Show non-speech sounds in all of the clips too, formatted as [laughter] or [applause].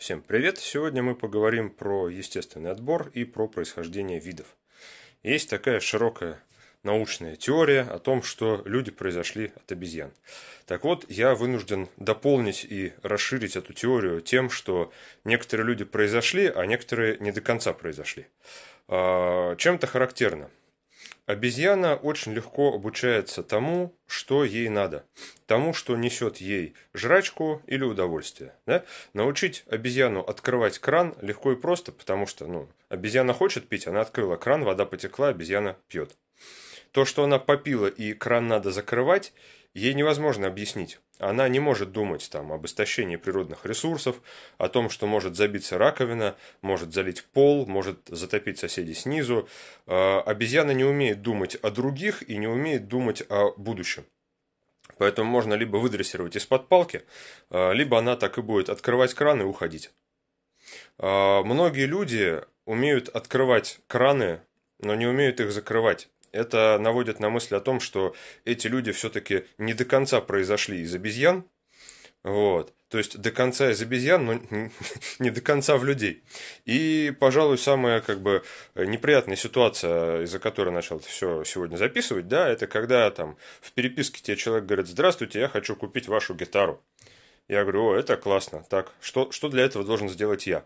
Всем привет! Сегодня мы поговорим про естественный отбор и про происхождение видов. Есть такая широкая научная теория о том, что люди произошли от обезьян. Так вот, я вынужден дополнить и расширить эту теорию тем, что некоторые люди произошли, а некоторые не до конца произошли. А, чем это характерно? Обезьяна очень легко обучается тому, что ей надо, тому, что несет ей жрачку или удовольствие. Да? Научить обезьяну открывать кран легко и просто, потому что ну, обезьяна хочет пить, она открыла кран, вода потекла, обезьяна пьет. То, что она попила и кран надо закрывать, ей невозможно объяснить. Она не может думать там об истощении природных ресурсов, о том, что может забиться раковина, может залить пол, может затопить соседей снизу. Э, обезьяна не умеет думать о других и не умеет думать о будущем. Поэтому можно либо выдрессировать из-под палки, э, либо она так и будет открывать кран и уходить. Э, многие люди умеют открывать краны, но не умеют их закрывать. Это наводит на мысль о том, что эти люди все-таки не до конца произошли из обезьян, вот. То есть до конца из обезьян, но [laughs] не до конца в людей. И, пожалуй, самая как бы неприятная ситуация, из-за которой начал все сегодня записывать, да, это когда там в переписке тебе человек говорит, здравствуйте, я хочу купить вашу гитару. Я говорю, о, это классно. Так, что, что для этого должен сделать я?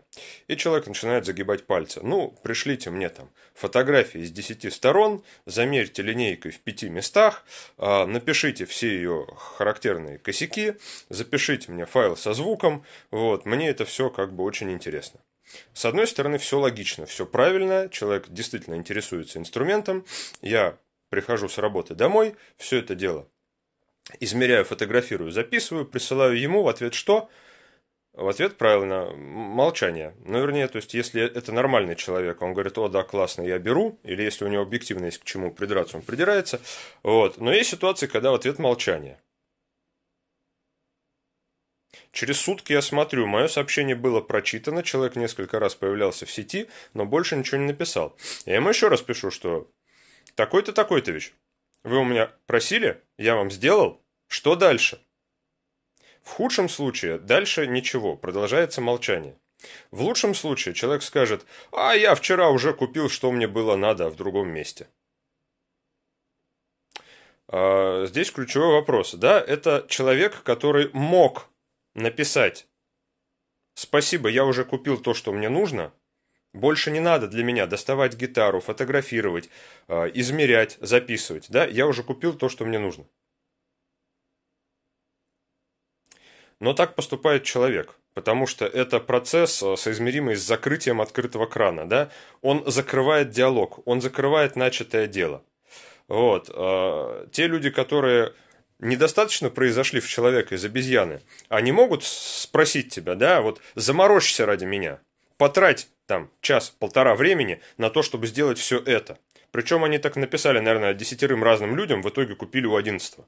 И человек начинает загибать пальцы. Ну, пришлите мне там фотографии с 10 сторон, замерьте линейкой в 5 местах, э, напишите все ее характерные косяки, запишите мне файл со звуком. Вот, мне это все как бы очень интересно. С одной стороны, все логично, все правильно, человек действительно интересуется инструментом, я прихожу с работы домой, все это дело измеряю, фотографирую, записываю, присылаю ему в ответ что? В ответ правильно, молчание. Ну, вернее, то есть, если это нормальный человек, он говорит, о, да, классно, я беру, или если у него объективно есть к чему придраться, он придирается. Вот. Но есть ситуации, когда в ответ молчание. Через сутки я смотрю, мое сообщение было прочитано, человек несколько раз появлялся в сети, но больше ничего не написал. Я ему еще раз пишу, что такой-то, такой-то вещь. Вы у меня просили, я вам сделал. Что дальше? В худшем случае дальше ничего, продолжается молчание. В лучшем случае человек скажет, а я вчера уже купил, что мне было надо а в другом месте. А, здесь ключевой вопрос. Да, это человек, который мог написать «Спасибо, я уже купил то, что мне нужно», больше не надо для меня доставать гитару, фотографировать, а, измерять, записывать. Да? Я уже купил то, что мне нужно. Но так поступает человек, потому что это процесс, а, соизмеримый с закрытием открытого крана. Да? Он закрывает диалог, он закрывает начатое дело. Вот. А, те люди, которые недостаточно произошли в человека из обезьяны, они могут спросить тебя, да, вот заморочься ради меня, потрать там час-полтора времени на то, чтобы сделать все это. Причем они так написали, наверное, десятерым разным людям, в итоге купили у одиннадцатого.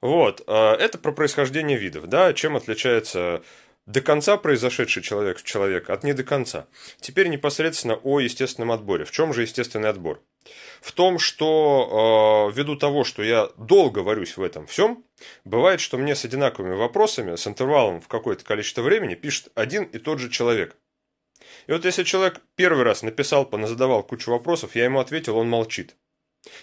Вот, э, это про происхождение видов, да, чем отличается до конца произошедший человек в человека от не до конца. Теперь непосредственно о естественном отборе. В чем же естественный отбор? В том, что э, ввиду того, что я долго варюсь в этом всем, бывает, что мне с одинаковыми вопросами, с интервалом в какое-то количество времени пишет один и тот же человек – и вот если человек первый раз написал, поназадавал кучу вопросов, я ему ответил, он молчит.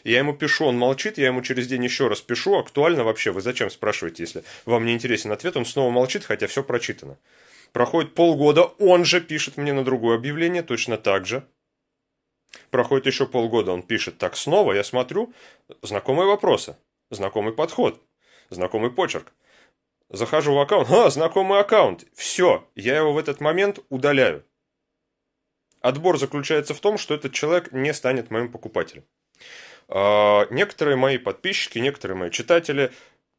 Я ему пишу, он молчит, я ему через день еще раз пишу, актуально вообще, вы зачем спрашиваете, если вам не интересен ответ, он снова молчит, хотя все прочитано. Проходит полгода, он же пишет мне на другое объявление, точно так же. Проходит еще полгода, он пишет так снова, я смотрю, знакомые вопросы, знакомый подход, знакомый почерк. Захожу в аккаунт, а, знакомый аккаунт, все, я его в этот момент удаляю. Отбор заключается в том, что этот человек не станет моим покупателем. А, некоторые мои подписчики, некоторые мои читатели,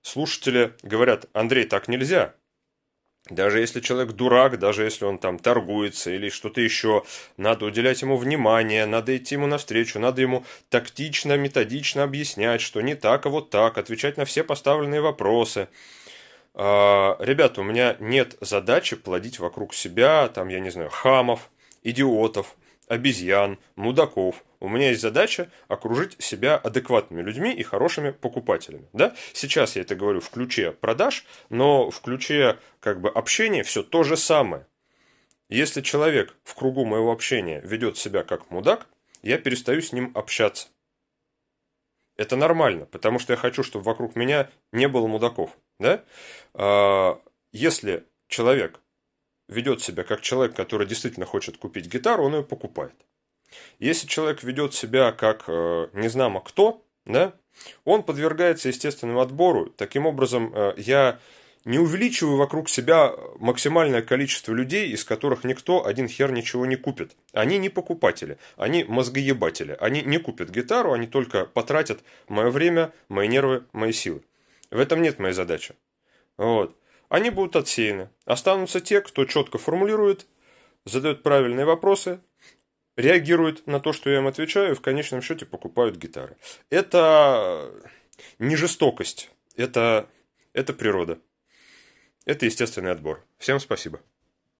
слушатели говорят, Андрей, так нельзя. Даже если человек дурак, даже если он там торгуется или что-то еще, надо уделять ему внимание, надо идти ему навстречу, надо ему тактично, методично объяснять, что не так, а вот так, отвечать на все поставленные вопросы. А, ребята, у меня нет задачи плодить вокруг себя, там, я не знаю, хамов, идиотов, обезьян, мудаков. У меня есть задача окружить себя адекватными людьми и хорошими покупателями. Да? Сейчас я это говорю в ключе продаж, но в ключе как бы общения все то же самое. Если человек в кругу моего общения ведет себя как мудак, я перестаю с ним общаться. Это нормально, потому что я хочу, чтобы вокруг меня не было мудаков. Да? А, если человек ведет себя как человек, который действительно хочет купить гитару, он ее покупает. Если человек ведет себя как э, незнамо кто, да, он подвергается естественному отбору. Таким образом, э, я не увеличиваю вокруг себя максимальное количество людей, из которых никто один хер ничего не купит. Они не покупатели, они мозгоебатели. Они не купят гитару, они только потратят мое время, мои нервы, мои силы. В этом нет моей задачи. Вот. Они будут отсеяны. Останутся те, кто четко формулирует, задает правильные вопросы, реагирует на то, что я им отвечаю, и в конечном счете покупают гитары. Это не жестокость, это, это природа. Это естественный отбор. Всем спасибо.